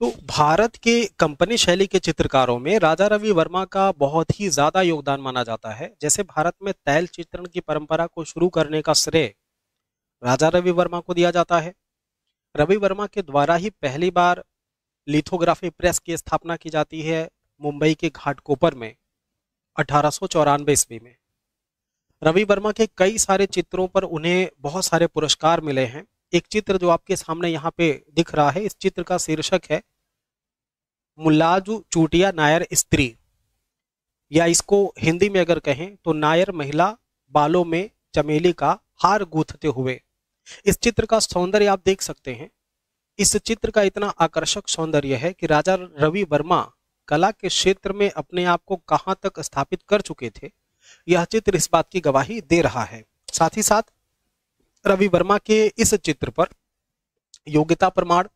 तो भारत के कंपनी शैली के चित्रकारों में राजा रवि वर्मा का बहुत ही ज्यादा योगदान माना जाता है जैसे भारत में तैल चित्रण की परंपरा को शुरू करने का श्रेय राजा रवि वर्मा को दिया जाता है रवि वर्मा के द्वारा ही पहली बार लिथोग्राफी प्रेस की स्थापना की जाती है मुंबई के घाटकोपर में अठारह ईस्वी में रवि वर्मा के कई सारे चित्रों पर उन्हें बहुत सारे पुरस्कार मिले हैं एक चित्र जो आपके सामने यहाँ पे दिख रहा है इस चित्र का शीर्षक है मुलाजू चूटिया नायर स्त्री या इसको हिंदी में अगर कहें तो नायर महिला बालों में चमेली का हार गूंथते हुए इस चित्र का सौंदर्य आप देख सकते हैं इस चित्र का इतना आकर्षक सौंदर्य है कि राजा रवि वर्मा कला के क्षेत्र में अपने आप को कहां तक स्थापित कर चुके थे यह चित्र इस बात की गवाही दे रहा है साथ ही साथ रवि वर्मा के इस चित्र पर योग्यता प्रमाण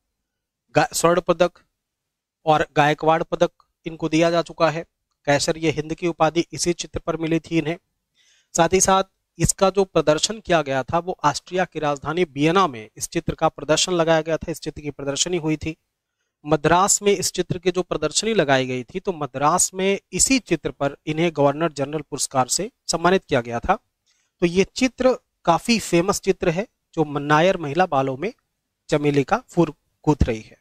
स्वर्ण पदक और गायकवाड़ पदक इनको दिया जा चुका है कैसर ये हिंद की उपाधि इसी चित्र पर मिली थी इन्हें साथ ही साथ इसका जो प्रदर्शन किया गया था वो ऑस्ट्रिया की राजधानी बियना में इस चित्र का प्रदर्शन लगाया गया था इस चित्र की प्रदर्शनी हुई थी मद्रास में इस चित्र की जो प्रदर्शनी लगाई गई थी तो मद्रास में इसी चित्र पर इन्हें गवर्नर जनरल पुरस्कार से सम्मानित किया गया था तो ये चित्र काफ़ी फेमस चित्र है जो मन्नायर महिला बालों में चमेली का फूल कूद रही है